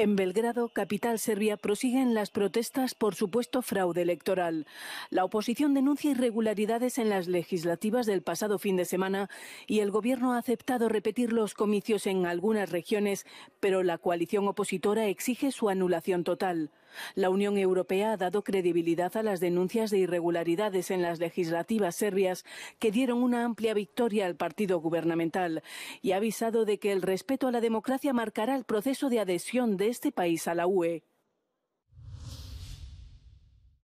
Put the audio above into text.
En Belgrado, capital serbia, prosiguen las protestas por supuesto fraude electoral. La oposición denuncia irregularidades en las legislativas del pasado fin de semana y el gobierno ha aceptado repetir los comicios en algunas regiones, pero la coalición opositora exige su anulación total. La Unión Europea ha dado credibilidad a las denuncias de irregularidades en las legislativas serbias que dieron una amplia victoria al partido gubernamental y ha avisado de que el respeto a la democracia marcará el proceso de adhesión de este país a la UE